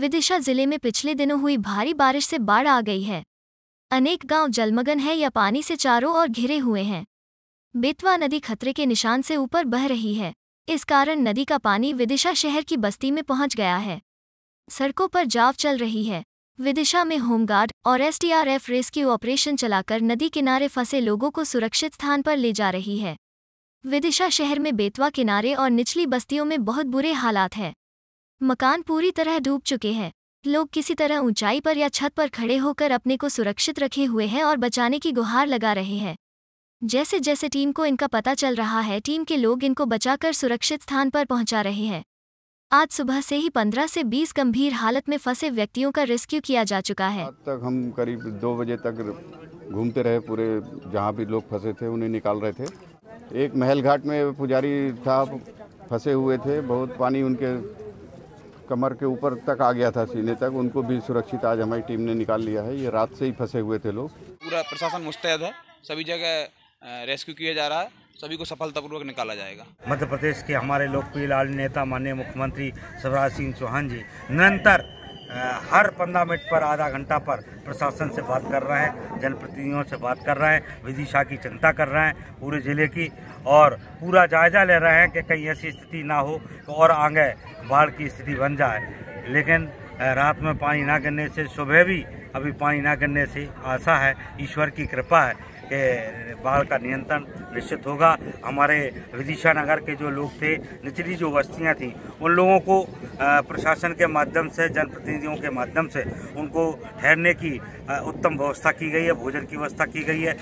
विदिशा जिले में पिछले दिनों हुई भारी बारिश से बाढ़ आ गई है अनेक गांव जलमगन है या पानी से चारों ओर घिरे हुए हैं बेतवा नदी खतरे के निशान से ऊपर बह रही है इस कारण नदी का पानी विदिशा शहर की बस्ती में पहुंच गया है सड़कों पर जाव चल रही है विदिशा में होमगार्ड और एसडीआरएफ रेस्क्यू ऑपरेशन चलाकर नदी किनारे फंसे लोगों को सुरक्षित स्थान पर ले जा रही है विदिशा शहर में बेतवा किनारे और निचली बस्तियों में बहुत बुरे हालात हैं मकान पूरी तरह डूब चुके हैं लोग किसी तरह ऊंचाई पर या छत पर खड़े होकर अपने को सुरक्षित रखे हुए हैं और बचाने की गुहार लगा रहे हैं जैसे जैसे टीम को इनका पता चल रहा है टीम के लोग इनको बचाकर सुरक्षित स्थान पर पहुंचा रहे हैं आज सुबह से ही 15 से 20 गंभीर हालत में फंसे व्यक्तियों का रेस्क्यू किया जा चुका है अब तक हम करीब दो बजे तक घूमते रहे पूरे जहाँ भी लोग फंसे थे उन्हें निकाल रहे थे एक महल घाट में पुजारी साहब फंसे हुए थे बहुत पानी उनके कमर के ऊपर तक आ गया था सीने तक उनको भी सुरक्षित आज हमारी टीम ने निकाल लिया है ये रात से ही फंसे हुए थे लोग पूरा प्रशासन मुस्तैद है सभी जगह रेस्क्यू किया जा रहा है सभी को सफलतापूर्वक निकाला जाएगा मध्य प्रदेश के हमारे लोकप्रिय लाल नेता माननीय मुख्यमंत्री शिवराज सिंह चौहान जी निरंतर हर पंद्रह मिनट पर आधा घंटा पर प्रशासन से बात कर रहे हैं जनप्रतिनिधियों से बात कर रहे हैं विदिशा की चिंता कर रहे हैं पूरे ज़िले की और पूरा जायजा ले रहे हैं कि कहीं ऐसी स्थिति ना हो और आगे बाढ़ की स्थिति बन जाए लेकिन रात में पानी ना गिरने से सुबह भी अभी पानी ना गिरने से आशा है ईश्वर की कृपा है कि बाढ़ का नियंत्रण निश्चित होगा हमारे विदिशा नगर के जो लोग थे निचली जो बस्तियाँ थीं उन लोगों को प्रशासन के माध्यम से जनप्रतिनिधियों के माध्यम से उनको ठहरने की उत्तम व्यवस्था की गई है भोजन की व्यवस्था की गई है